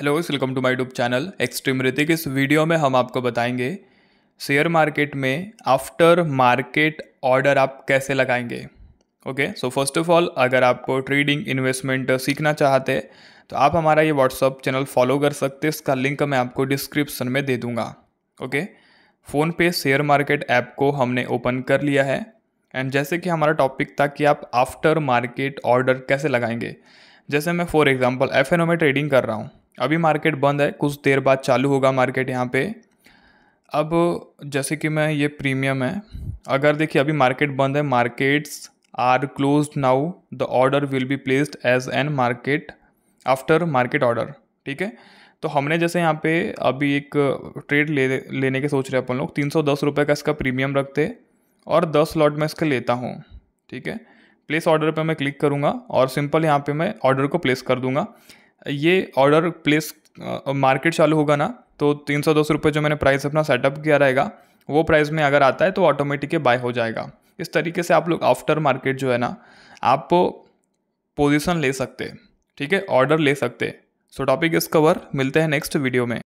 hello welcome to my YouTube channel extreme Hrithik इस video में हम आपको बताएंगे शेयर मार्केट में आफ्टर मार्केट ऑर्डर आप कैसे लगाएंगे okay so first of all अगर आपको ट्रेडिंग इन्वेस्टमेंट सीखना चाहते तो आप हमारा ये व्हाट्सअप चैनल फॉलो कर सकते इसका लिंक मैं आपको डिस्क्रिप्सन में दे दूँगा ओके फ़ोन पे शेयर मार्केट ऐप को हमने ओपन कर लिया है एंड जैसे कि हमारा टॉपिक था कि आप आफ्टर मार्केट ऑर्डर कैसे लगाएंगे जैसे मैं फॉर एग्जांपल एफ में ट्रेडिंग कर रहा हूँ अभी मार्केट बंद है कुछ देर बाद चालू होगा मार्केट यहाँ पे अब जैसे कि मैं ये प्रीमियम है अगर देखिए अभी मार्केट बंद है markets are close now the order will be placed as an market after market order ठीक है तो हमने जैसे यहाँ पे अभी एक ट्रेड ले लेने के सोच रहे हैं अपन लोग तीन सौ दस रुपये का इसका प्रीमियम रखते और दस लॉट में इसका लेता हूँ ठीक है प्लेस ऑर्डर पे मैं क्लिक करूँगा और सिंपल यहाँ पे मैं ऑर्डर को प्लेस कर दूँगा ये ऑर्डर प्लेस मार्केट चालू होगा ना तो तीन सौ दस रुपये जो मैंने प्राइस अपना सेटअप किया रहेगा वो प्राइस में अगर आता है तो ऑटोमेटिक बाय हो जाएगा इस तरीके से आप लोग आफ्टर मार्केट जो है ना आप पोजीशन ले सकते ठीक है ऑर्डर ले सकते सो टॉपिक इस कवर मिलते हैं नेक्स्ट वीडियो में